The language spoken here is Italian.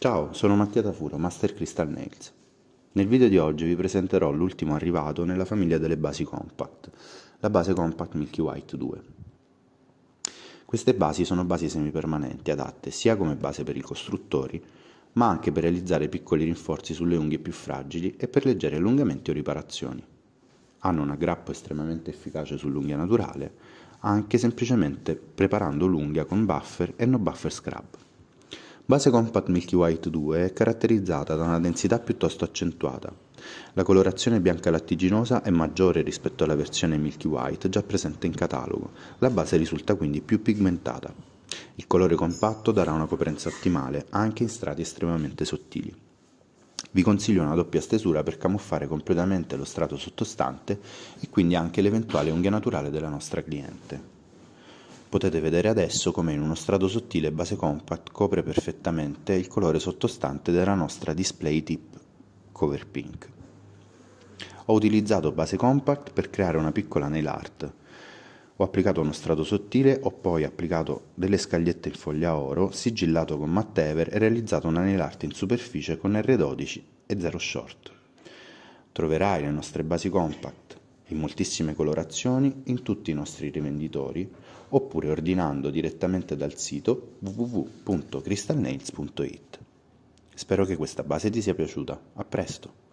Ciao, sono Mattia Tafuro, Master Crystal Nails. Nel video di oggi vi presenterò l'ultimo arrivato nella famiglia delle basi compact, la base compact Milky White 2. Queste basi sono basi semipermanenti, adatte sia come base per i costruttori, ma anche per realizzare piccoli rinforzi sulle unghie più fragili e per leggeri allungamenti o riparazioni. Hanno un aggrappo estremamente efficace sull'unghia naturale, anche semplicemente preparando l'unghia con buffer e no buffer scrub. Base Compact Milky White 2 è caratterizzata da una densità piuttosto accentuata. La colorazione bianca lattiginosa è maggiore rispetto alla versione Milky White già presente in catalogo, la base risulta quindi più pigmentata. Il colore compatto darà una coperenza ottimale anche in strati estremamente sottili. Vi consiglio una doppia stesura per camuffare completamente lo strato sottostante e quindi anche l'eventuale unghia naturale della nostra cliente. Potete vedere adesso come in uno strato sottile base compact copre perfettamente il colore sottostante della nostra display tip cover pink. Ho utilizzato base compact per creare una piccola nail art. Ho applicato uno strato sottile, ho poi applicato delle scagliette in foglia oro, sigillato con matte ever e realizzato una nail art in superficie con R12 e 0 short. Troverai le nostre basi compact in moltissime colorazioni in tutti i nostri rivenditori oppure ordinando direttamente dal sito www.crystalnails.it. Spero che questa base ti sia piaciuta, a presto!